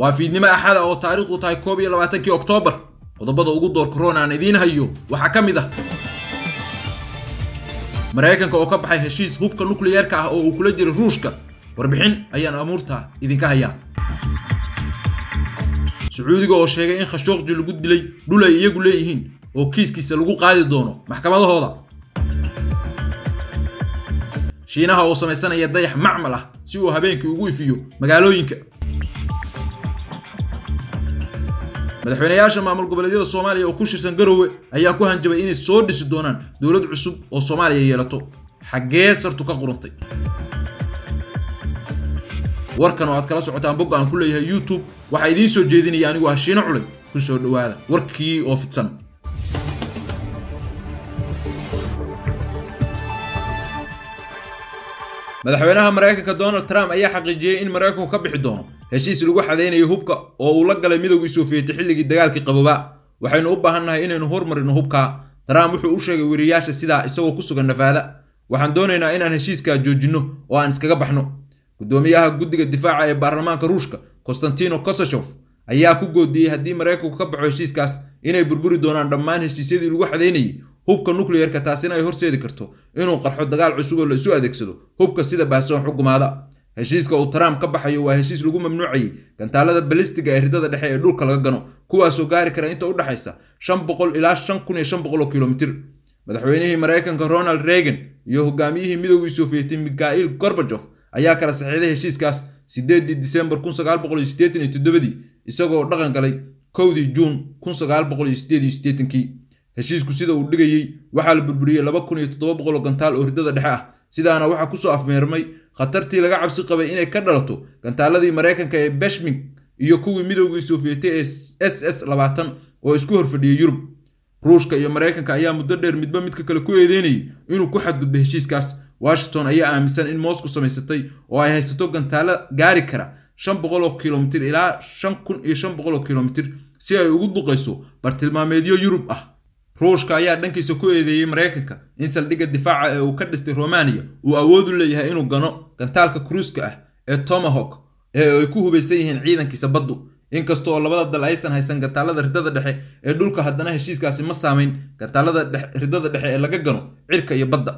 waa fiidnimo axada ah oo taariikhdu tahay koob iyo labaatankii oktoobar qodobada ugu door korona aan idiin hayo waxaa ka mid ah maraykanka oo ka baxay heshiis hubka nukliyeerka ah oo uu kula jiray ruushka warbixin ayaan amuurta idinka hayaa sacuudiga oo sheegay in khashooqji lagu dilay dhul ay iyagu leeyihiin oo kiiskiisa lagu qaadi doono maxkamadahooda shiinaha oo samaysanaya dayax macmal ah si uu habeenkii ugu ifiyo magaalooyinka madaxweynayaasha maamul goboleedyada soomaaliya oo ku shirsan garowe ayaa ku hanjabay inay soo dhisi doonaan dowlad cusub oo soomaaliya yeelato xaggee sartu ka qurantay warkan oo aad kala socotaan bogga aan ku leeyahay youtube waxaa idiin soo jeedinaya anigoo hashiino culay ku soo dhowaada warkii oo fidsan madaxweynaha maraykanka donald trump ayaa xaqiijiyey in maraykanku ka bixi doono heshiis lagu xadaynayo hubka oo uu la galay midowgii soviyeeti xilligii dagaalkii qaboba waxaynu u baahannahay inaynu hormarino hubka trump wuxuu u sheegay weriyayaasha sidaa isagoo ku sugan nafaada waxaan doonaynaa inaan heshiiskaa joojinno oo aan iskaga baxno guddoomiyaha guddiga difaaca ee baarlamaanka ruushka konstantino kosashof ayaa ku goodiyey haddii maraykanku ka baxo heshiiskaas inay burburi doonaan dhammaan heshiisyadii lagu xadaynayay hubka nukliyeerka taasina ay horseedi karto inuu qarxo dagaal cusub oo la isu adeegsado hubka sida baasoon xugumaada heshiiska uu trump ka baxayo waa heshiis lagu mamnuucayay gantaalada balistiga ee ridada dhexe ee dhulka laga gano kuwaasoo gaari kara inta u dhexaysa shan boqol ilaa shan kun iyo shan boqol oo kilomitir madaxweynihii maraykanka ronald reagan iyo hogaamiyihii midoogii sofiyeeti mikhail gorbajof ayaa kala saxiiday heshiiskaas siddeedii disembar kun sagaal boqol iyo siddeetan iyo toddobadii isagoo dhaqan galay kowdii juun kun sagaal boqol iyo siddeed iyo siddeetankii heshiisku sida uu dhigayey waxaa la burburiyey laba kun iyo toddoba boqoloo gantaal oo riddada dhexe ah sidaana waxaa kusoo afmeermay khatartii laga cabsi qabay inay ka dhalato gantaaladii maraykanka ee beshming iyo kuwii midoogii sofiyeetiya ee s s labaatan oo isku horfadhiyey yurub ruushka iyo maraykanka ayaa muddo dheer midba midka kale ku eedeynayay inuu ku xadgudba heshiiskaas washington ayaa aaminsan in moosku samaysatay oo ay haysato gantaala gaari kara shan boqol oo kilomitir ilaa shan kun iyo shan boqol oo kilomitir si ay ugu duqayso bartilmaameedyo yurub ah ruushka ayaa dhankiisa ku eedeeyey maraykanka in saldhigga difaaca ee uu ka dhistay romaniya uu awood u leeyahay inuu gano gantaalka kruuska ah ee tomahawk ee ay ku hubaysan yihiin ciidankiisa baddu inkasta oo labada dal aysan haysan gantaalada ridada dhexe ee dhulka haddana heshiiskaasi ma saamayn gantaalada ridada dhexe ee laga gano cirka iyo badda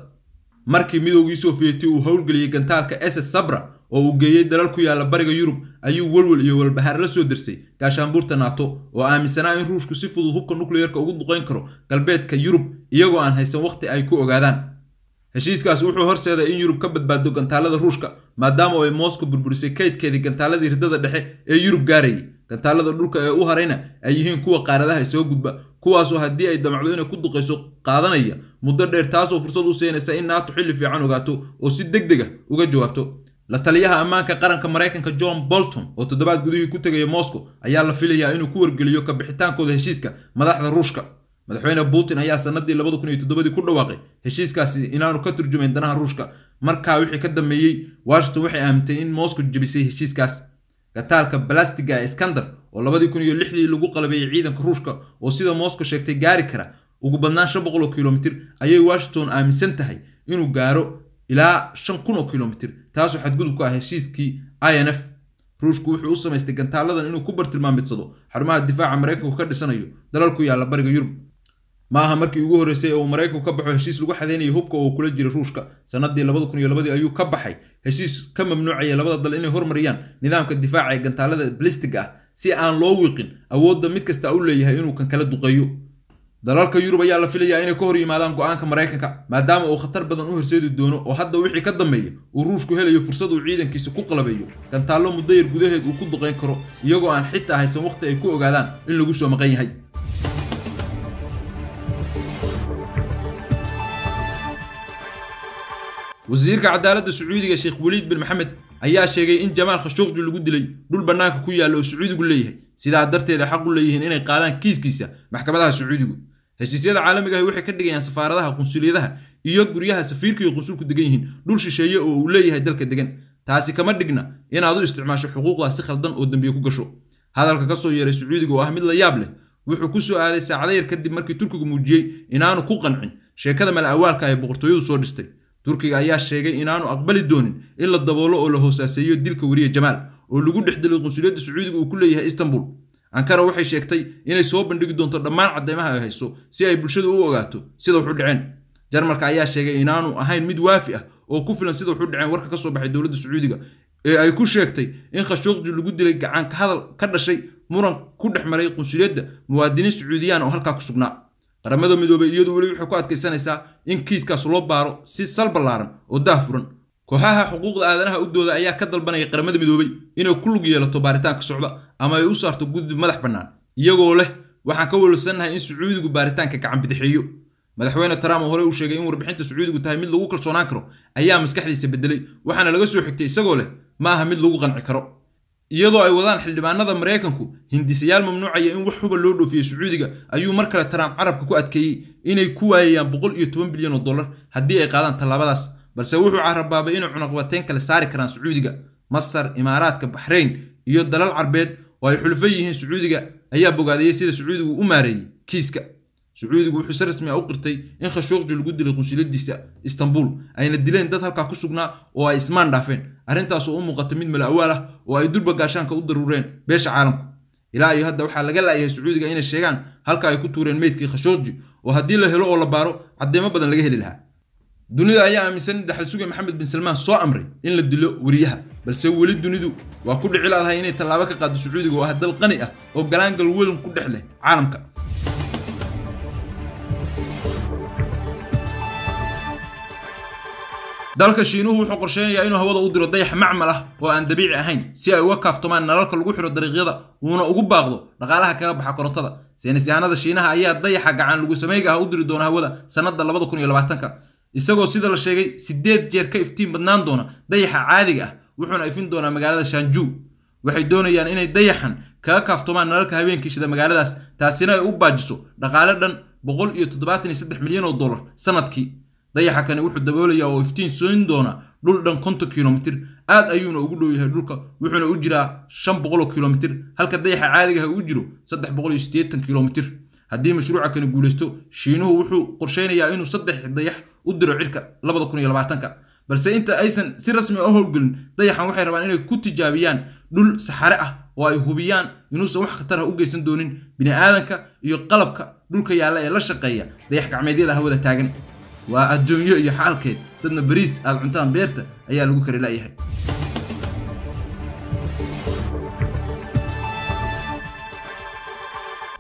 markii midowgii sofiyeeti uu howlgeliyey gantaalka s sabra oo uu geeyey dalal ku yaalla bariga yurub ayuu welwel iyo walbahaar la soo dirsay gaashaanbuurta naato oo aaminsanaa in ruushku si fudud hubka nukliyeerka ugu duqayn karo galbeedka yurub iyagoo aan haysan wakhti ay ku ogaadaan heshiiskaas wuxuu horseeday in yurub ka badbaado gantaalada ruushka maadaama ay moscow burburisay kaydkeedii gantaaladii riddada dhexe ee yurub gaarayay gantaalada dhulka ee u harayna ay yihiin kuwa qaaradaha isaga gudba kuwaasoo haddii ay damacdo inay ku duqayso qaadanaya muddo dheer taasoo fursad u siinaysa in naato xilli fiican ogaato oo si deg deg ah uga jawaabto la taliyaha ammaanka qaranka maraykanka john bolton oo toddobaad gudihii ku tegaya moscow ayaa la filayaa inuu ku wargeliyo kabixitaankooda heshiiska madaxda ruushka madaxweyne putin ayaa sanadii labadi kun iyo toddobadii ku dhawaaqay heshiiskaasi inaanu ka turjumayn danaha ruushka markaa wixii ka dambeeyey washington waxay aamintay in moscow jebisay heshiiskaas gataalka balastiga ee iskander oo labadii kun iyo lixdii lagu qalabeeyey ciidanka ruushka oo sida moscow sheegtay gaari kara ugu badnaan shan boqol oo kilomitir ayay washington aaminsan tahay inuu gaaro ilaa shan kun oo kilomitir taasoo xadgudub ku ah heshiiskii i n f ruushku wuxuu u samaystay gantaaladan inuu ku bartilmaamidsado xarumaha difaaca maraykanku ka dhisanayo dalal ku yaalla bariga yurub ma aha markii ugu horreysay ee uu maraykanku ka baxo heshiis lagu xadeynayo hubka oo uu kula jiray ruushka sannadii labada kun iyo labadii ayuu ka baxay heshiis ka mamnuucaya labada dal inay hormariyaan nidaamka difaaca ee gantaallada blistiga ah si aan loo wiiqin awoodda mid kasta u leeyahay inuu kan kala duqeeyo dalalka yurub ayaa la filayaa inay ka hor yimaadaan go-aanka maraykanka maadaama uu khatar badan u horseedi doono oo hadda wixii ka dambeeya uu ruushku helayo fursad uu ciidankiisa ku qalabeeyo gantaallo muddayar gudaheed uu ku duqayn karo iyagoo aan xitaa haysan wakhti ay ku ogaadaan in lagu soo maqan yahay wasiirka cadaaladda sacuudiga sheekh weliid bin maxamed ayaa sheegay in jamaal khashuuqji lagu dilay dhul bannaanka ku yaalla oo sacuudigu leeyahay sidaa darteeda xaq u leeyihiin inay qaadaan kiiskiisa maxkamadaha sacuudigu heshiisyada caalamiga ah waxay ka dhigayaan safaaradaha qunsuliyadaha iyo guryaha safiirka iyo qunsulku degan yihiin dhul shisheeye oo uu leeyahay dalka degan taasi kama dhigna inaad u isticmaasho xuquuqdaa si khaldan oo dembiye ku gasho hadalka ka soo yeeray sacuudiga oo ah mid la yaab leh wuxuu ku soo aaday saacada yar kadib markii turkigu muujiyey inaanu ku qancin sheekada mala awaalka ee boqortooyadu soo dhistay turkiga ayaa sheegay inaanu aqbali doonin in la daboolo oo la hoosaaseeyo dilka weriye jamaal oo lagu dhex dilay qunsuliyadda sacuudiga uu ku leeyahay istanbul ankara waxay sheegtay inay soo bandhigi doonto dhammaan caddeymaha ay hayso si ay bulshadu u ogaato sida waxu dhaceen jarmalka ayaa sheegay inaanu ahayn mid waafi ah oo ku filan sida waxu dhaceen warka ka soo baxay dowladda sacuudiga ee ay ku sheegtay in khashuuqji lagu dilay gacan ka hadal ka dhashay muran ku dhex maray qunsuliyadda muwaadiniin sacuudiyaan oo halkaa ku sugnaa qaramada midoobay iyadu weli waxay ku adkaysanaysaa in kiiskaas loo baaro si sal ballaaran oo daah furan kooxaha xuquuqda aadanaha u dooda ayaa ka dalbanaya qaramada midoobay inay ku lug yeelato baaritaanka socda ama ay u saarto guddi madax bannaan iyagoo leh waxaan ka walwalsannahay in sacuudigu baaritaanka gacan bidixeeyo madaxweyne trump oo horey uu sheegay in warbixinta sacuudigu tahay mid lagu kalsoonaan karo ayaa maskaxdiisa bedelay waxaana laga soo xigtay isagoo leh ma aha mid lagu qanci karo iyadoo ay wadaan xildhibaanada maraykanku hindisayaal mamnuucaya in wax huba loo dhoofiyo sacuudiga ayuu mar kale trump carabka ku adkeeyey inay ku waayayaan boqol iyo toban bilyan oo dollar haddii ay qaadaan tallaabadaas balse wuxuu carabaabay inuu cunuqbateyn kale saari karaan sacuudiga masar imaaraadka baxrayn iyo dalal carbeed oo ay xulfo yihiin sacuudiga ayaa bogaadiyey sida sacuudigu u maareeyey kiiska sacuudigu wuxuu si rasmi a ah u qirtay in khashuuqji lagu dilay qunsuladiisa istanbul ayna dileen dad halkaa ku sugnaa oo ay ismaan dhaafeen arrintaas oo u muuqata mid mala awaal ah oo ay durba gaashaanka u daruureen beesha caalamku ilaa iyo hadda waxaa laga la'yahay sacuudiga inay sheegaan halka ay ku tuureen meydkii khashuuqji oo haddii la helo oo la baaro caddeymo badan laga heli lahaa dunida ayaa aaminsan dhaxal suge maxamed bin salmaan soo amray in la dilo weriyaha balse weli dunidu waa ku dhici laadahay inay tallaabo ka qaado sacuudiga oo ah dal qani ah oo galaangal weyn ku dhex leh caalamka dalka shiinuhu wuxuu qorsheynayaa inuu hawada u diro dayax macmal ah oo aan dabiici ahayn si ay uga kaaftomaan nalalka lagu xidho dariiqyada uuna ugu baaqdo dhaqaalaha kaga baxa korotada saynis yahanada shiinaha ayaa dayaxa gacan lagu sameyga ah u diri doona hawada sannadda labada kun iyo labaatanka isagoo sida la sheegay sideed jeer ka iftiin badnaan doona dayaxa caadiga ah wuxuuna ifin doonaa magaalada shanju waxay doonayaan inay dayaxan kaga kaaftomaan nalalka habeenkii shida magaaladaas taasina ay u baajiso dhaqaale dhan boqol iyo toddobaatan iyo saddex milyan oo dollar sanadkii dayaxa kani wuxuu daboolayaa oo iftiin siin doona dhul dhan konton kilomitir aad ayuuna ugu dhow yahay dhulka wuxuuna u jiraa shan boqoloo kilomitir halka dayaxa caadigaha ah uu jiro saddex boqol iyo siddeetan kilomitir haddii mashruucakani guulaysto shiinuhu wuxuu qorsheynayaa inuu saddex dayax u diro cirka labada kun iyo labaatanka balse inta aysan si rasmi a ah u howlgelin dayaxan waxay rabaan inay ku tijaabiyaan dhul saxare ah oo ay hubiyaan inuusan wax khatar ah u geysan doonin bini aadanka iyo qalabka dhulka yaalla ee la shaqeeya dayax gacmeedyada hawada taagan waa adduunyo iyo xaalkeed dadna bariis aad cuntaan beerta ayaa lagu kari la'yahay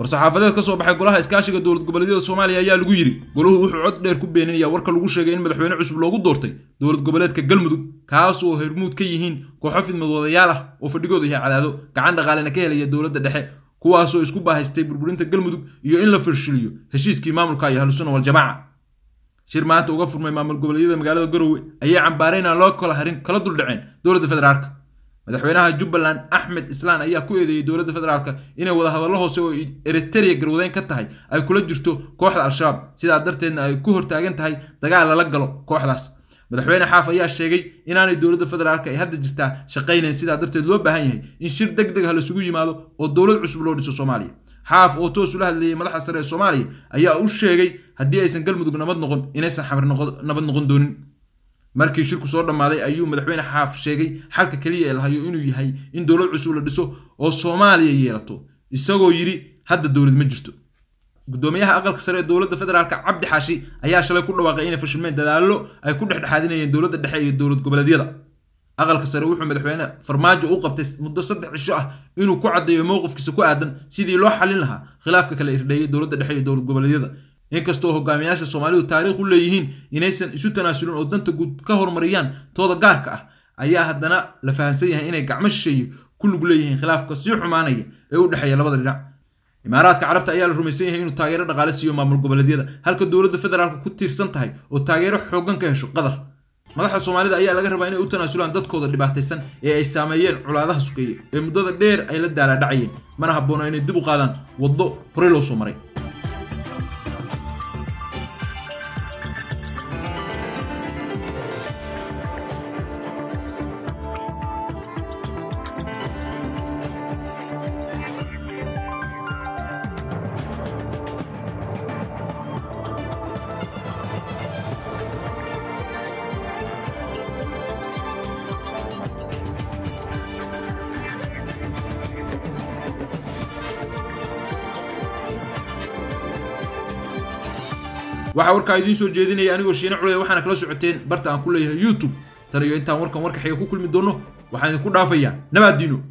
war-saxaafadeed ka soo baxay golaha iskaashiga dowlad goboleedyada soomaaliya ayaa lagu yidhi golahu wuxuu cod dheer ku beeninaya warka lagu sheegay in madaxweyne cusub loogu doortay dowlad goboleedka galmudug kaas oo hermuud ka yihiin kooxo fidmadoodayaal ah oo fadhigooda iyo cadaado gacan dhaqaalena ka helaya dowladda dhexe kuwaasoo isku baahaystay burburinta galmudug iyo in la firshiliyo heshiiskii maamulka iyo ahlusunna waljamaaca shir maanta uga furmay maamul goboleedyada magaalada garowe ayaa aan loo kala harin kala duldhaceen dowladda federaalka madaxweynaha jubbaland axmed islaan ayaa ku eedeeyey dowladda federaalk inay wadahadallo hoose oo eriteria garwadeyn ka tahay ay kula jirto kooxda al-shabaab sidaa darteedna ay ku hortaagan tahay dagaal lala galo kooxdaas madaxweyne xaaf ayaa sheegay inaanay dowladda federaalk ay hadda jirtaa shaqaynayn sidaa darteed loo baahan yahay in shir deg deg ah laisugu yimaado oo dowlad cusub loo dhiso soomaaliya xaaf oo toos ula hadleeyey madaxda sare ee soomaaliya ayaa u sheegay haddii aysan galmudug nabad noqon inaysan xamar nabad noqon doonin markii shirku soo dhammaaday ayuu madaxweyne xaaf sheegay xalka keliya ee lahayo inuu yahay in dowlad cusub la dhiso oo soomaaliya yeelato isagoo yidhi hadda dowlad ma jirto gudoomiyaha aqalka sare ee dowladda federaalka cabdi xaashi ayaa shalay ku dhawaaqay inay fashilmeen dadaallo ay ku dhexdhexaadinayeen dowladda dhexe iyo dowlad goboleedyada aqalka sare wuxuu madaxweyne farmaajo u qabtay muddo saddex cisho ah inuu ku caddeeyo mowqifkiisa ku aadan sidii loo xalin lahaa khilaafka kale irdheeyay dowladda dhexe iyo dowlad goboleedyada inkastoo hogaamiyaasha soomaalidu taariikh u leeyihiin inaysan isu tanaasulin oo danta guud ka hormariyaan tooda gaarka ah ayaa haddana la fahansan yahay inay gacmo shisheeye ku lug leeyihiin khilaafka sii xumaanaya ee u dhexeeya labada dhinac imaaraadka carabta ayaa la rumaysan yahay inuu taageero dhaqaale siiyo maamul goboleedyada halka dowladda federaalka ku tiirsan tahay oo taageero xooggan ka hesho qatar madaxa soomaalida ayaa laga rabaa inay u tanaasulaan dadkooda dhibaataysan ee ay saameeyeen colaadaha sukeeye ee muddada dheer ay la daalaadhacayeen mana habboona inay dib u qaadaan waddo horey loo soo maray waxaa warkaa idiin soo jeedinaya anigoo shiine culaya waxaana kala socoteen barta aan ku leeyahay youtube tan iyo intaan warkan warka xiga ku kulmi doonno waxaan idinku dhaafayaa nabaaddiino